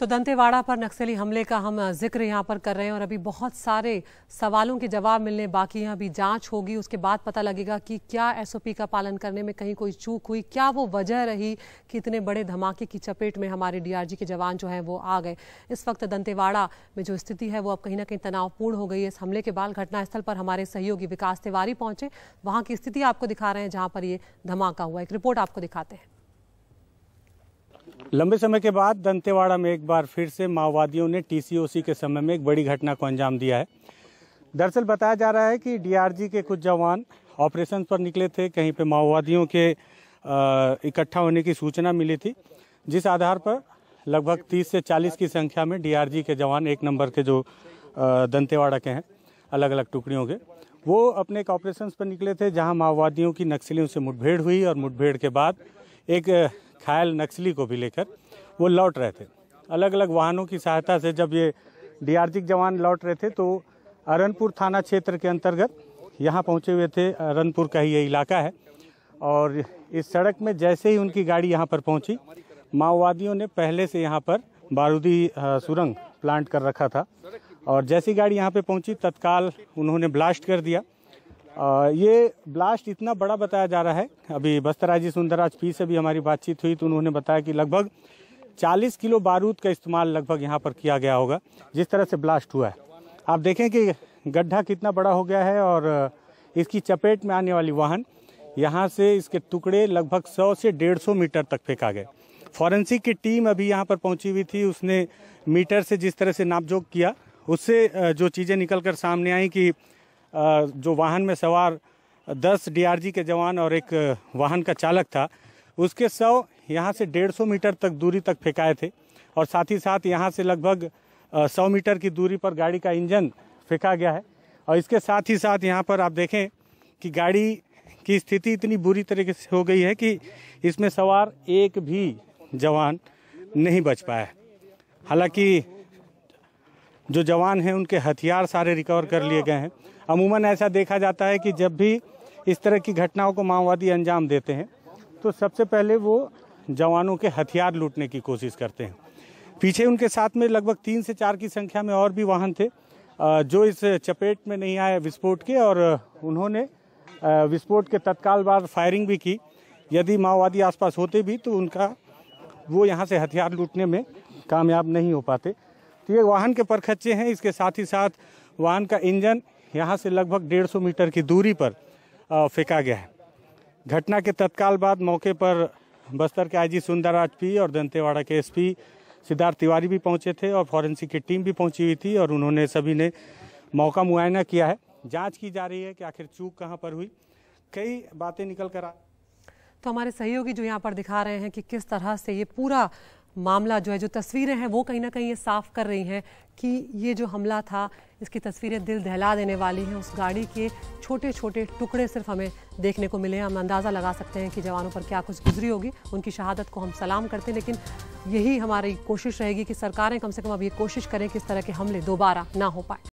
तो दंतेवाड़ा पर नक्सली हमले का हम जिक्र यहाँ पर कर रहे हैं और अभी बहुत सारे सवालों के जवाब मिलने बाकी हैं अभी जांच होगी उसके बाद पता लगेगा कि क्या एसओपी का पालन करने में कहीं कोई चूक हुई क्या वो वजह रही कि इतने बड़े धमाके की चपेट में हमारे डीआरजी के जवान जो हैं वो आ गए इस वक्त दंतेवाड़ा में जो स्थिति है वो अब कहीं ना कहीं तनावपूर्ण हो गई है इस हमले के बाद घटनास्थल पर हमारे सहयोगी विकास तिवारी पहुंचे वहाँ की स्थिति आपको दिखा रहे हैं जहाँ पर ये धमाका हुआ एक रिपोर्ट आपको दिखाते हैं लंबे समय के बाद दंतेवाड़ा में एक बार फिर से माओवादियों ने टीसीओसी के समय में एक बड़ी घटना को अंजाम दिया है दरअसल बताया जा रहा है कि डीआरजी के कुछ जवान ऑपरेशन पर निकले थे कहीं पे माओवादियों के इकट्ठा होने की सूचना मिली थी जिस आधार पर लगभग 30 से 40 की संख्या में डीआरजी के जवान एक नंबर के जो दंतेवाड़ा के हैं अलग अलग टुकड़ियों के वो अपने एक ऑपरेशन पर निकले थे जहाँ माओवादियों की नक्सलियों से मुठभेड़ हुई और मुठभेड़ के बाद एक खायल नक्सली को भी लेकर वो लौट रहे थे अलग अलग वाहनों की सहायता से जब ये डीआरजी के जवान लौट रहे थे तो अरनपुर थाना क्षेत्र के अंतर्गत यहाँ पहुँचे हुए थे अरनपुर का ही ये इलाका है और इस सड़क में जैसे ही उनकी गाड़ी यहाँ पर पहुँची माओवादियों ने पहले से यहाँ पर बारूदी सुरंग प्लांट कर रखा था और जैसी गाड़ी यहाँ पे पहुँची तत्काल उन्होंने ब्लास्ट कर दिया ये ब्लास्ट इतना बड़ा बताया जा रहा है अभी बस्तराजी सुंदरराज पी से भी हमारी बातचीत हुई तो उन्होंने बताया कि लगभग 40 किलो बारूद का इस्तेमाल लगभग यहाँ पर किया गया होगा जिस तरह से ब्लास्ट हुआ है आप देखें कि गड्ढा कितना बड़ा हो गया है और इसकी चपेट में आने वाली वाहन यहाँ से इसके टुकड़े लगभग 100 से 150 मीटर तक फेंका गए फॉरेंसिक की टीम अभी यहाँ पर पहुँची हुई थी उसने मीटर से जिस तरह से नापजोक किया उससे जो चीज़ें निकल कर सामने आई कि जो वाहन में सवार दस डीआरजी के जवान और एक वाहन का चालक था उसके शव यहाँ से डेढ़ सौ मीटर तक दूरी तक फेंकाए थे और साथ ही साथ यहाँ से लगभग सौ मीटर की दूरी पर गाड़ी का इंजन फेंका गया है और इसके साथ ही साथ यहाँ पर आप देखें कि गाड़ी की स्थिति इतनी बुरी तरीके से हो गई है कि इसमें सवार एक भी जवान नहीं बच पाया हालांकि जो जवान हैं उनके हथियार सारे रिकवर कर लिए गए हैं अमूमन ऐसा देखा जाता है कि जब भी इस तरह की घटनाओं को माओवादी अंजाम देते हैं तो सबसे पहले वो जवानों के हथियार लूटने की कोशिश करते हैं पीछे उनके साथ में लगभग तीन से चार की संख्या में और भी वाहन थे जो इस चपेट में नहीं आए विस्फोट के और उन्होंने विस्फोट के तत्काल बाद फायरिंग भी की यदि माओवादी आसपास होते भी तो उनका वो यहाँ से हथियार लूटने में कामयाब नहीं हो पाते तो ये वाहन के परखच्चे हैं इसके साथ ही साथ वाहन का इंजन यहाँ से लगभग 150 मीटर की दूरी पर फेंका गया है घटना के तत्काल बाद मौके पर बस्तर के आईजी सुंदरराज पी और दंतेवाड़ा के एसपी सिद्धार्थ तिवारी भी पहुंचे थे और फॉरेंसिक की टीम भी पहुंची हुई थी और उन्होंने सभी ने मौका मुआयना किया है जांच की जा रही है कि आखिर चूक कहाँ पर हुई कई बातें निकल कर आ तो हमारे सहयोगी जो यहाँ पर दिखा रहे हैं कि किस तरह से ये पूरा मामला जो है जो तस्वीरें हैं वो कहीं ना कहीं ये साफ कर रही हैं कि ये जो हमला था इसकी तस्वीरें दिल दहला देने वाली हैं उस गाड़ी के छोटे छोटे टुकड़े सिर्फ हमें देखने को मिले हैं हम अंदाज़ा लगा सकते हैं कि जवानों पर क्या कुछ गुजरी होगी उनकी शहादत को हम सलाम करते हैं लेकिन यही हमारी कोशिश रहेगी कि सरकारें कम से कम अब ये कोशिश करें कि इस तरह के हमले दोबारा ना हो पाए